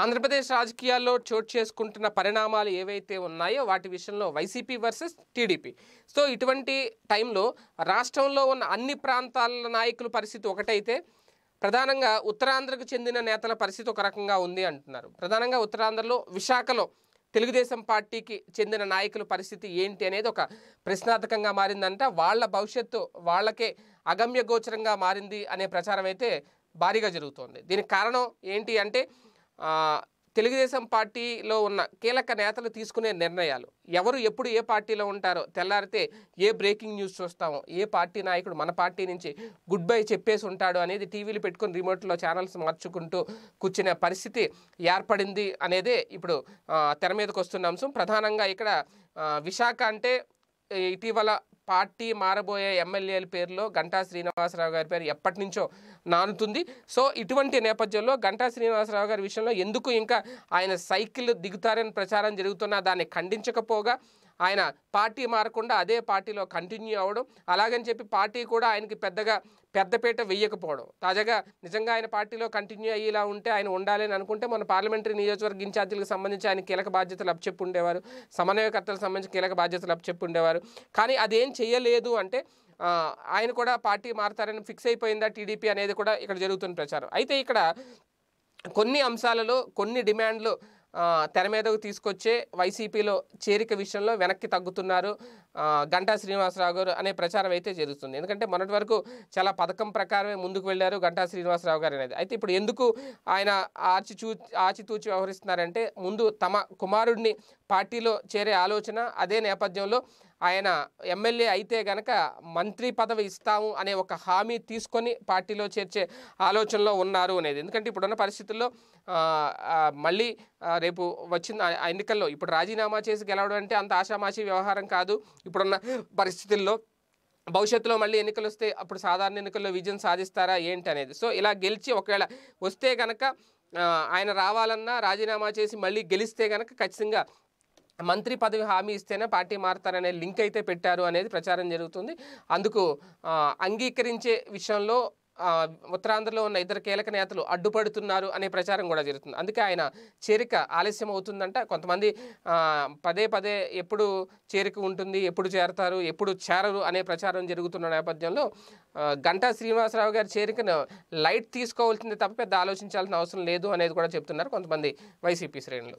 ఆంధ్రప్రదేశ్ రాజకీయాల్లో చోటు చేసుకుంటున్న పరిణామాలు ఏవైతే ఉన్నాయో వాటి విషయంలో వైసీపీ వర్సెస్ టీడీపీ సో ఇటువంటి టైంలో రాష్ట్రంలో ఉన్న అన్ని ప్రాంతాల నాయకుల పరిస్థితి ఒకటైతే ప్రధానంగా ఉత్తరాంధ్రకు చెందిన నేతల పరిస్థితి ఒక రకంగా ఉంది అంటున్నారు ప్రధానంగా ఉత్తరాంధ్రలో విశాఖలో తెలుగుదేశం పార్టీకి చెందిన నాయకుల పరిస్థితి ఏంటి అనేది ఒక ప్రశ్నార్థకంగా మారిందంట వాళ్ళ భవిష్యత్తు వాళ్ళకే అగమ్యగోచరంగా మారింది అనే ప్రచారం అయితే భారీగా జరుగుతోంది దీనికి కారణం ఏంటి అంటే తెలుగుదేశం పార్టీలో ఉన్న కీలక నేతలు తీసుకునే నిర్ణయాలు ఎవరు ఎప్పుడు ఏ పార్టీలో ఉంటారో తెల్లారితే ఏ బ్రేకింగ్ న్యూస్ చూస్తామో ఏ పార్టీ నాయకుడు మన పార్టీ నుంచి గుడ్ బై చెప్పేసి ఉంటాడు అనేది టీవీలు పెట్టుకుని రిమోట్లో ఛానల్స్ మార్చుకుంటూ కూర్చునే పరిస్థితి ఏర్పడింది అనేదే ఇప్పుడు తెర మీదకి వస్తున్న అంశం ప్రధానంగా ఇక్కడ విశాఖ అంటే ఇటీవల పార్టీ మారబోయే ఎమ్మెల్యేల పేరులో గంటా శ్రీనివాసరావు గారి పేరు ఎప్పటి నుంచో నానుతుంది సో ఇటువంటి నేపథ్యంలో గంటా శ్రీనివాసరావు గారి విషయంలో ఎందుకు ఇంకా ఆయన సైకిల్ దిగుతారని ప్రచారం జరుగుతున్నా దాన్ని ఖండించకపోగా ఆయన పార్టీ మారకుండా అదే పార్టీలో కంటిన్యూ అవ్వడం అలాగని చెప్పి పార్టీ కూడా ఆయనకి పెద్దగా పెద్దపీట వెయ్యకపోవడం తాజాగా నిజంగా ఆయన పార్టీలో కంటిన్యూ అయ్యేలా ఉంటే ఆయన ఉండాలని అనుకుంటే మన పార్లమెంటరీ నియోజకవర్గ ఇన్ఛార్జీలకు సంబంధించి ఆయన కీలక బాధ్యతలు ఉండేవారు సమన్వయకర్తలకు సంబంధించి కీలక బాధ్యతలు ఉండేవారు కానీ అదేం చేయలేదు అంటే ఆయన కూడా పార్టీ మారతారని ఫిక్స్ అయిపోయిందా టీడీపీ అనేది కూడా ఇక్కడ జరుగుతున్న ప్రచారం అయితే ఇక్కడ కొన్ని అంశాలలో కొన్ని డిమాండ్లు తెర మీదకు తీసుకొచ్చే వైసీపీలో చేరిక విషయంలో వెనక్కి తగ్గుతున్నారు గంటా శ్రీనివాసరావు గారు అనే ప్రచారం అయితే జరుగుతుంది ఎందుకంటే మొన్నటి వరకు చాలా పథకం ప్రకారమే ముందుకు వెళ్ళారు గంటా శ్రీనివాసరావు గారు అనేది అయితే ఇప్పుడు ఎందుకు ఆయన ఆచిచూ ఆచితూచి వ్యవహరిస్తున్నారంటే ముందు తమ కుమారుడిని పార్టీలో చేరే ఆలోచన అదే నేపథ్యంలో ఆయన ఎమ్మెల్యే అయితే గనక మంత్రి పదవి ఇస్తాము అనే ఒక హామీ తీసుకొని పార్టీలో చేర్చే ఆలోచనలో ఉన్నారు అనేది ఎందుకంటే ఇప్పుడున్న పరిస్థితుల్లో మళ్ళీ రేపు వచ్చిన ఎన్నికల్లో ఇప్పుడు రాజీనామా చేసి గెలవడం అంటే అంత ఆషామాషీ వ్యవహారం కాదు ఇప్పుడున్న పరిస్థితుల్లో భవిష్యత్తులో మళ్ళీ ఎన్నికలు వస్తే అప్పుడు సాధారణ ఎన్నికల్లో విజయం సాధిస్తారా ఏంటి అనేది సో ఇలా గెలిచి ఒకవేళ వస్తే కనుక ఆయన రావాలన్నా రాజీనామా చేసి మళ్ళీ గెలిస్తే కనుక ఖచ్చితంగా మంత్రి పదవి హామీ ఇస్తేనే పార్టీ మారుతారనే లింక్ అయితే పెట్టారు అనేది ప్రచారం జరుగుతుంది అందుకు అంగీకరించే విషయంలో ఉత్తరాంధ్రలో ఉన్న ఇద్దరు కీలక నేతలు అడ్డుపడుతున్నారు అనే ప్రచారం కూడా జరుగుతుంది అందుకే ఆయన చేరిక ఆలస్యం అవుతుందంట కొంతమంది పదే పదే ఎప్పుడు చేరిక ఉంటుంది ఎప్పుడు చేరతారు ఎప్పుడు చేరరు అనే ప్రచారం జరుగుతున్న నేపథ్యంలో గంటా శ్రీనివాసరావు గారి చేరికను లైట్ తీసుకోవాల్సిందే తప్ప పెద్ద ఆలోచించాల్సిన అవసరం లేదు అనేది కూడా చెప్తున్నారు కొంతమంది వైసీపీ శ్రేణులు